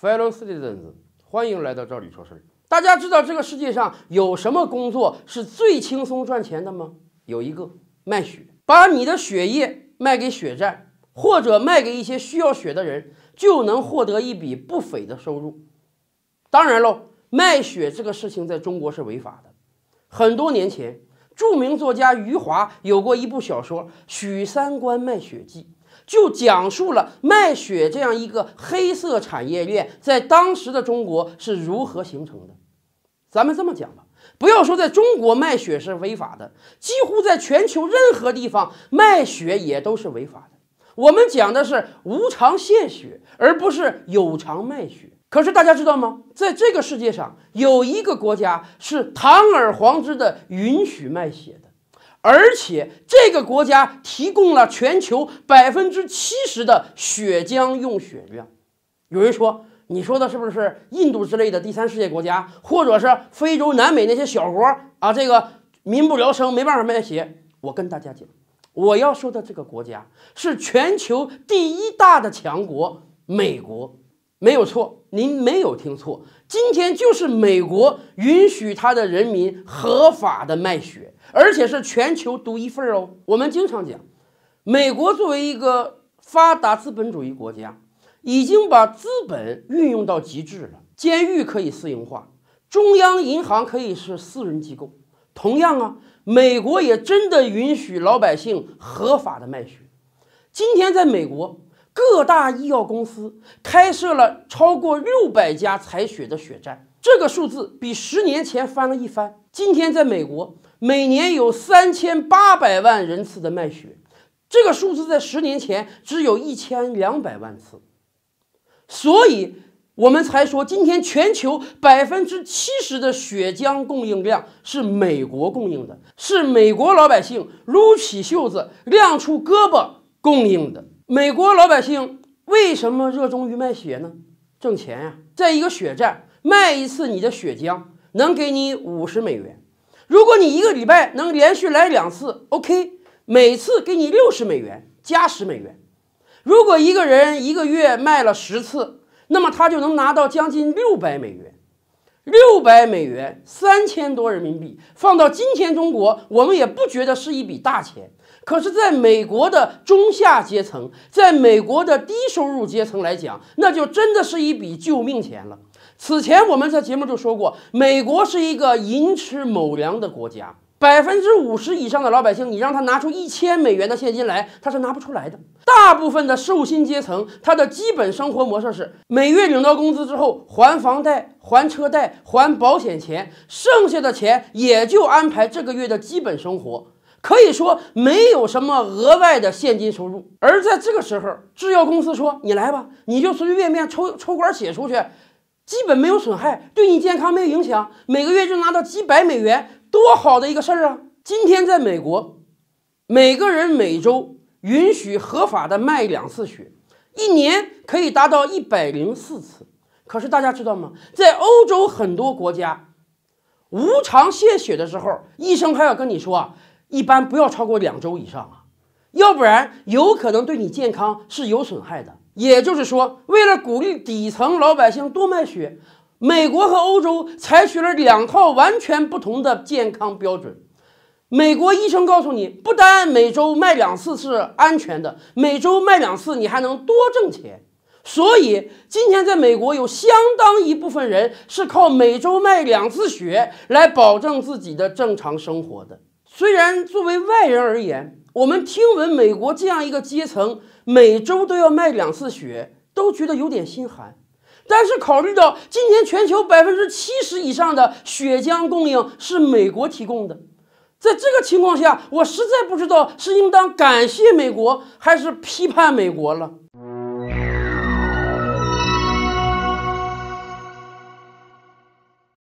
Fellow citizens，欢迎来到赵里说事儿。大家知道这个世界上有什么工作是最轻松赚钱的吗？有一个，卖血。把你的血液卖给血站，或者卖给一些需要血的人，就能获得一笔不菲的收入。当然喽，卖血这个事情在中国是违法的。很多年前，著名作家余华有过一部小说《许三观卖血记》。就讲述了卖血这样一个黑色产业链在当时的中国是如何形成的。咱们这么讲吧，不要说在中国卖血是违法的，几乎在全球任何地方卖血也都是违法的。我们讲的是无偿献血，而不是有偿卖血。可是大家知道吗？在这个世界上，有一个国家是堂而皇之的允许卖血的。而且这个国家提供了全球百分之七十的血浆用血量。有人说，你说的是不是印度之类的第三世界国家，或者是非洲、南美那些小国啊？这个民不聊生，没办法卖血。我跟大家讲，我要说的这个国家是全球第一大的强国——美国。没有错，您没有听错，今天就是美国允许他的人民合法的卖血，而且是全球独一份哦。我们经常讲，美国作为一个发达资本主义国家，已经把资本运用到极致了。监狱可以私营化，中央银行可以是私人机构。同样啊，美国也真的允许老百姓合法的卖血。今天在美国。各大医药公司开设了超过六百家采血的血站，这个数字比十年前翻了一番。今天在美国，每年有三千八百万人次的卖血，这个数字在十年前只有一千两百万次。所以，我们才说今天全球百分之七十的血浆供应量是美国供应的，是美国老百姓撸起袖子、亮出胳膊供应的。美国老百姓为什么热衷于卖血呢？挣钱呀！在一个血站卖一次你的血浆能给你五十美元，如果你一个礼拜能连续来两次，OK，每次给你六十美元加十美元。如果一个人一个月卖了十次，那么他就能拿到将近六百美元。六百美元三千多人民币，放到今天中国，我们也不觉得是一笔大钱。可是，在美国的中下阶层，在美国的低收入阶层来讲，那就真的是一笔救命钱了。此前我们在节目就说过，美国是一个寅吃卯粮的国家，百分之五十以上的老百姓，你让他拿出一千美元的现金来，他是拿不出来的。大部分的受薪阶层，他的基本生活模式是：每月领到工资之后，还房贷、还车贷、还保险钱，剩下的钱也就安排这个月的基本生活。可以说没有什么额外的现金收入，而在这个时候，制药公司说：“你来吧，你就随随便便抽抽管血出去，基本没有损害，对你健康没有影响，每个月就拿到几百美元，多好的一个事儿啊！”今天在美国，每个人每周允许合法的卖两次血，一年可以达到一百零四次。可是大家知道吗？在欧洲很多国家，无偿献血的时候，医生还要跟你说啊。一般不要超过两周以上啊，要不然有可能对你健康是有损害的。也就是说，为了鼓励底层老百姓多卖血，美国和欧洲采取了两套完全不同的健康标准。美国医生告诉你，不单每周卖两次是安全的，每周卖两次你还能多挣钱。所以，今天在美国有相当一部分人是靠每周卖两次血来保证自己的正常生活的。虽然作为外人而言，我们听闻美国这样一个阶层每周都要卖两次血，都觉得有点心寒。但是考虑到今年全球百分之七十以上的血浆供应是美国提供的，在这个情况下，我实在不知道是应当感谢美国还是批判美国了。